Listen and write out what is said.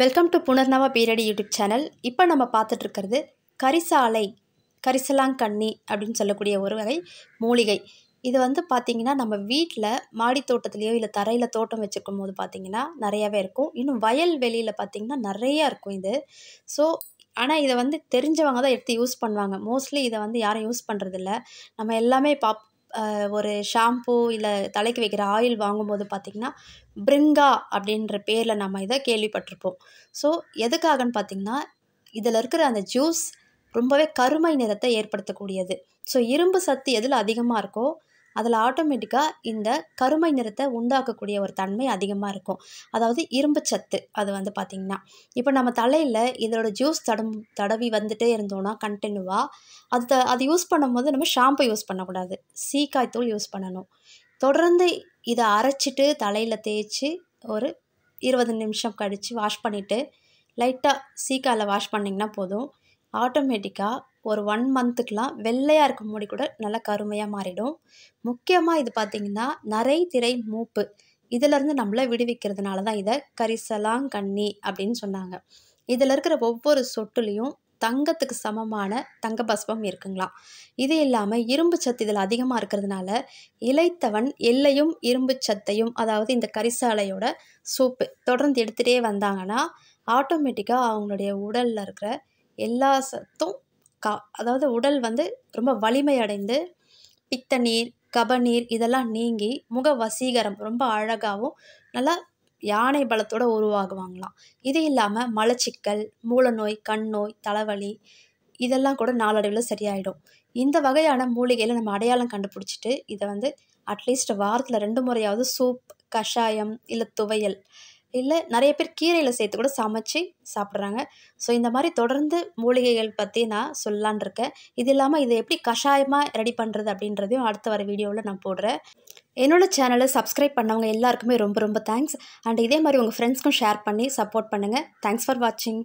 welcome to புனர்நவ பீரடி YouTube channel இப்போ நம்ம பார்த்துட்ருக்கிறது கரிசாலை கரிசலாங்கண்ணி அப்படின்னு சொல்லக்கூடிய ஒரு வகை மூலிகை இது வந்து பார்த்திங்கன்னா நம்ம வீட்டில் மாடி தோட்டத்துலேயோ இல்லை தரையில் தோட்டம் வச்சுருக்கும் போது பார்த்திங்கன்னா நிறையாவே இருக்கும் இன்னும் வயல் வெளியில் பார்த்திங்கன்னா நிறையா இருக்கும் இது ஸோ ஆனால் இதை வந்து தெரிஞ்சவங்க தான் எடுத்து யூஸ் பண்ணுவாங்க மோஸ்ட்லி இதை வந்து யாரும் யூஸ் பண்ணுறதில்ல நம்ம எல்லாமே பாப் ஒரு ஷாம்பூ இல்லை தலைக்கு வைக்கிற ஆயில் வாங்கும்போது பார்த்திங்கன்னா பிரிங்கா அப்படின்ற பேரில் நம்ம இதை கேள்விப்பட்டிருப்போம் ஸோ எதுக்காகன்னு பார்த்திங்கன்னா இதில் இருக்கிற அந்த ஜூஸ் ரொம்பவே கருமை நிறத்தை ஏற்படுத்தக்கூடியது ஸோ இரும்பு சத்து எதில் அதிகமாக இருக்கோ அதில் ஆட்டோமேட்டிக்காக இந்த கருமை நிறத்தை உண்டாக்கக்கூடிய ஒரு தன்மை அதிகமாக இருக்கும் அதாவது இரும்பு சத்து அது வந்து பார்த்திங்கன்னா இப்போ நம்ம தலையில் இதோட ஜூஸ் தடம் தடவி வந்துட்டே இருந்தோம்னா கண்டினியூவாக அது த அது யூஸ் பண்ணும்போது நம்ம ஷாம்பு யூஸ் பண்ணக்கூடாது சீக்காய் தூள் யூஸ் பண்ணணும் தொடர்ந்து இதை அரைச்சிட்டு தலையில் தேய்ச்சி ஒரு இருபது நிமிஷம் கழித்து வாஷ் பண்ணிவிட்டு லைட்டாக சீக்காயில் வாஷ் பண்ணிங்கன்னா போதும் ஆட்டோமேட்டிக்காக ஒரு ஒன் மந்த்துக்கெலாம் வெள்ளையாக இருக்கும் முடி கூட நல்லா கருமையாக மாறிடும் முக்கியமாக இது பார்த்திங்கன்னா நரை திரை மூப்பு இதிலேருந்து நம்மளை விடுவிக்கிறதுனால தான் இதை கண்ணி அப்படின்னு சொன்னாங்க இதில் இருக்கிற ஒவ்வொரு சொட்டுலேயும் தங்கத்துக்கு சமமான தங்க பஸ்பம் இருக்குங்களாம் இது இல்லாமல் இரும்பு சத்து இதில் அதிகமாக இருக்கிறதுனால இளைத்தவன் எல்லையும் இரும்பு சத்தையும் அதாவது இந்த கரிசாலையோட சூப்பு தொடர்ந்து எடுத்துகிட்டே வந்தாங்கன்னா ஆட்டோமேட்டிக்காக அவங்களுடைய உடலில் இருக்கிற எல்லா சத்தும் கா அதாவது உடல் வந்து ரொம்ப வலிமையடைந்து பித்த நீர் கபநீர் இதெல்லாம் நீங்கி முக வசீகரம் ரொம்ப அழகாகவும் நல்லா யானை பலத்தோடு உருவாகுவாங்களாம் இது இல்லாமல் மலச்சிக்கல் மூலநோய் கண் நோய் தலைவலி இதெல்லாம் கூட நாளடைவில் சரியாயிடும் இந்த வகையான மூலிகையில் நம்ம அடையாளம் கண்டுபிடிச்சிட்டு இதை வந்து அட்லீஸ்ட் வாரத்தில் ரெண்டு முறையாவது சூப் கஷாயம் இல்லை துவையல் இல்லை நிறைய பேர் கீரையில் சேர்த்து கூட சமைச்சு சாப்பிட்றாங்க ஸோ இந்த மாதிரி தொடர்ந்து மூலிகைகள் பற்றி நான் சொல்லலான் இருக்கேன் இது இல்லாமல் இதை எப்படி கஷாயமாக ரெடி பண்ணுறது அப்படின்றதையும் அடுத்த வர வீடியோவில் நான் போடுறேன் என்னோடய சேனலை சப்ஸ்கிரைப் பண்ணவங்க எல்லாருக்குமே ரொம்ப ரொம்ப தேங்க்ஸ் அண்ட் இதே மாதிரி உங்கள் ஃப்ரெண்ட்ஸ்க்கும் ஷேர் பண்ணி சப்போர்ட் பண்ணுங்கள் தேங்க்ஸ் ஃபார் வாட்சிங்